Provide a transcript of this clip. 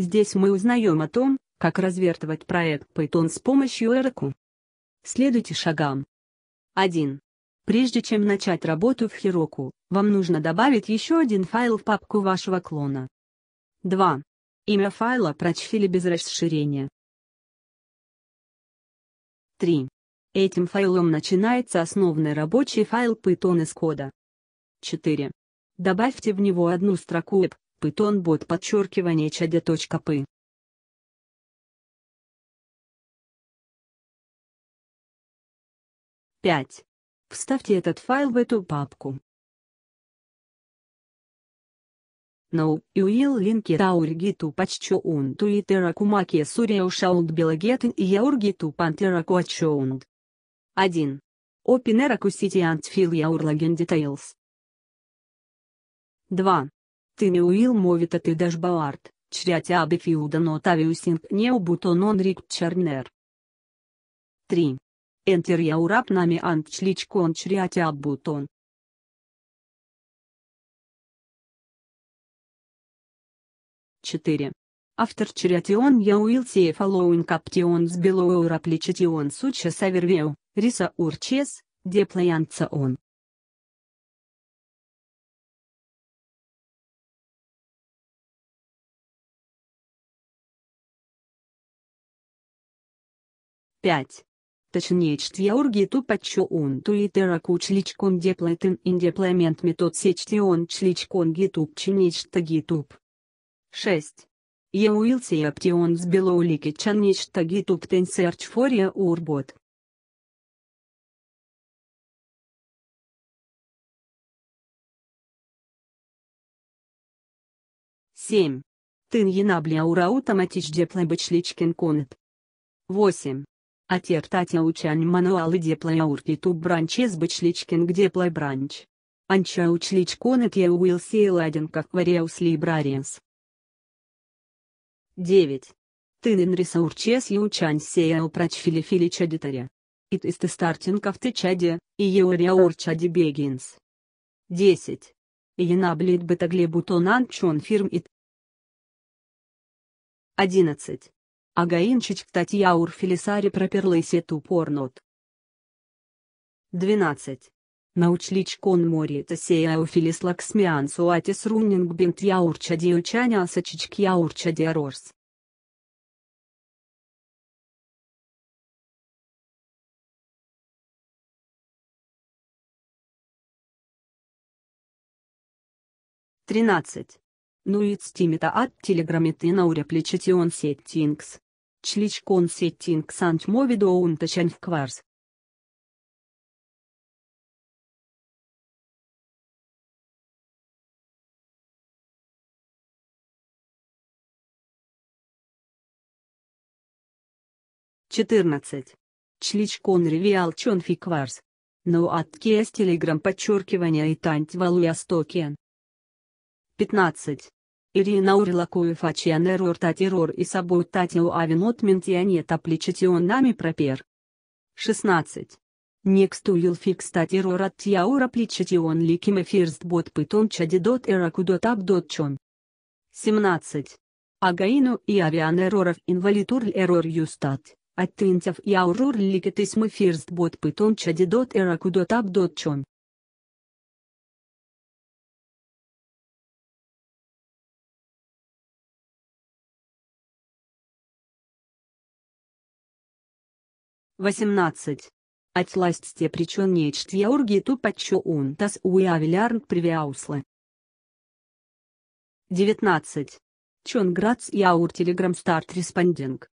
Здесь мы узнаем о том, как развертывать проект Python с помощью Oracle. Следуйте шагам. 1. Прежде чем начать работу в Heroku, вам нужно добавить еще один файл в папку вашего клона. 2. Имя файла прочтили без расширения. 3. Этим файлом начинается основный рабочий файл Python из кода. 4. Добавьте в него одну строку app, Python бот подчеркивание чадя.пы Пять. Вставьте этот файл в эту папку. Now, you will link it our gitu почтоунд to iterakumakie surioshauнд белогетен и your gitu panterakuachouнд. 1. Open Eraku City and fill your login details. 2. Ты не уил, Тыми а ты даш Баарт, чрятя абы фиуда но тавиусинг не убутон он рик чарнер. 3. Энтер я урап нами антчличко он чрятя абутон. Четыре. Автор я Чирятион Яуил Сейфалоуин Каптион с Белоура Плечатион Суча Савервеу, Риса Урчес, Деплаянца он. 5. Точнее он, чтеоргиту подчуун туитера чличком деплайтын индеплемент метод сечтеон чличкон гитуб чинечта гитуб. 6. Еуилси аптион с белоулики чанечта гитуб тенсерчфория урбот. Семь. Тын енабля ура автоматич деплэбэчличкин конет. Восемь. А Aiertatea учань мануалы de plaiaurti туб branches бычличкин где plai бранч Анча учличконет я Уилси и Ладен как Вариаус Либрариенс. 9. Тынен ресурчес и учань сея опрач филифили чадитаря. Ит стартинка в ты чаде, и еуриаур чади бегинс. 10. Енаблит бутон анчон фирм ит. 11. Агаинчич Ктатьяур Филисари проперлыси тупорнот. 12. Научлич кон мори тасея а уфилис лаксмиан суатис руннинг бинт яурча диучаня асачичк чади диарорс. Тринадцать nuitstimita at-telegrammet inna replication settings. Click on settings and move down to change course. Четырнадцать. Чличкон ревиал чонфикварс. Нуат кес телеграм подчеркивание и тант валуя стокен. 15. Ирина Иринаурлакую фачианеру ортатирор и собой татио авинот ментианет нами пропер. 16. Некстуил фикс татирор от тиаура пличатион ликим эфирст бот пытон чадидот эракудот абдотчон. 17. Агаину и авиан эроров инвалитур эрор юстат, оттынтяв и аурур ликетисмы фирст бот пытон чадидот эракудот абдотчон. 18. Ать ластьте причон нечтье оргиту подчо он тас уявилярн привяуслы. 19. Чонградс яур телеграм старт респондинг.